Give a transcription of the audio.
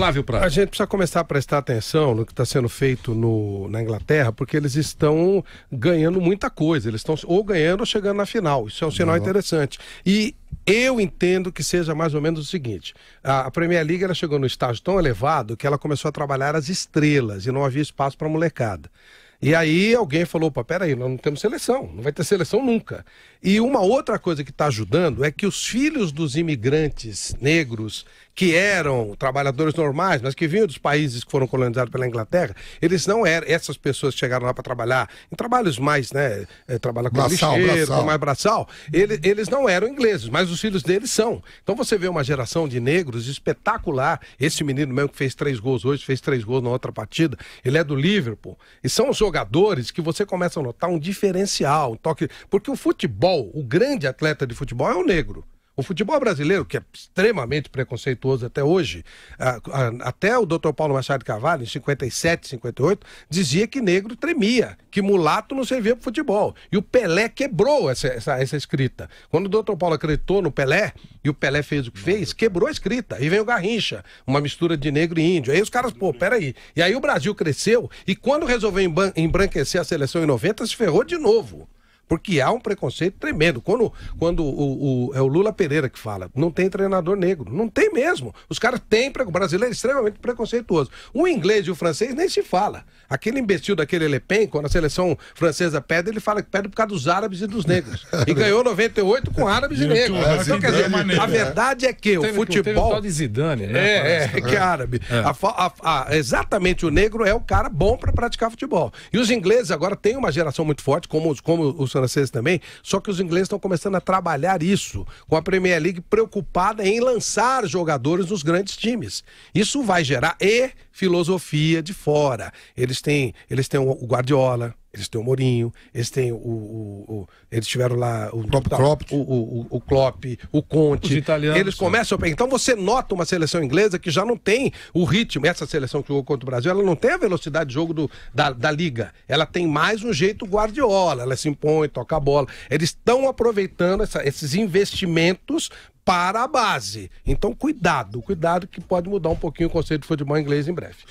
Flávio Prado. A gente precisa começar a prestar atenção no que está sendo feito no, na Inglaterra, porque eles estão ganhando muita coisa. Eles estão ou ganhando ou chegando na final. Isso é um sinal uhum. interessante. E eu entendo que seja mais ou menos o seguinte: a Premier League ela chegou no estágio tão elevado que ela começou a trabalhar as estrelas e não havia espaço para molecada. E aí alguém falou, pô, peraí, nós não temos seleção, não vai ter seleção nunca. E uma outra coisa que está ajudando é que os filhos dos imigrantes negros, que eram trabalhadores normais, mas que vinham dos países que foram colonizados pela Inglaterra, eles não eram, essas pessoas que chegaram lá para trabalhar, em trabalhos mais, né, é, eh, trabalha com braçal, lixeiro, braçal. com mais braçal, ele, eles não eram ingleses, mas os filhos deles são. Então você vê uma geração de negros espetacular, esse menino mesmo que fez três gols hoje, fez três gols na outra partida, ele é do Liverpool, e são os jogadores que você começa a notar um diferencial, um toque. Porque o futebol, o grande atleta de futebol é o negro. O futebol brasileiro, que é extremamente preconceituoso até hoje, até o doutor Paulo Machado Carvalho, em 57, 58, dizia que negro tremia, que mulato não servia para futebol. E o Pelé quebrou essa, essa, essa escrita. Quando o doutor Paulo acreditou no Pelé, e o Pelé fez o que fez, quebrou a escrita. E veio o Garrincha, uma mistura de negro e índio. Aí os caras, pô, peraí. E aí o Brasil cresceu, e quando resolveu embranquecer a seleção em 90, se ferrou de novo. Porque há um preconceito tremendo. Quando, quando o, o, é o Lula Pereira que fala, não tem treinador negro. Não tem mesmo. Os caras têm. O brasileiro é extremamente preconceituoso. O inglês e o francês nem se fala. Aquele imbecil daquele Le Pen, quando a seleção francesa pede, ele fala que pede por causa dos árabes e dos negros. E ganhou 98 com árabes e, negros. Assim, então, quer dizer, a verdade é que o teve, futebol. Teve um Zidane, né? É, é, que é, é. árabe. É. A, a, a, exatamente o negro é o cara bom para praticar futebol. E os ingleses agora têm uma geração muito forte, como, como os franceses franceses também, só que os ingleses estão começando a trabalhar isso, com a Premier League preocupada em lançar jogadores nos grandes times. Isso vai gerar e filosofia de fora. Eles têm, eles têm o Guardiola, eles têm o Mourinho, eles têm o. o, o eles tiveram lá o Klopp, tá, Klopp. O, o, o, Klopp, o Conte. Os italianos. Eles né? começam a... Então você nota uma seleção inglesa que já não tem o ritmo. Essa seleção que jogou contra o Brasil, ela não tem a velocidade de jogo do, da, da liga. Ela tem mais um jeito guardiola. Ela se impõe, toca a bola. Eles estão aproveitando essa, esses investimentos para a base. Então, cuidado, cuidado que pode mudar um pouquinho o conceito de futebol inglês em breve.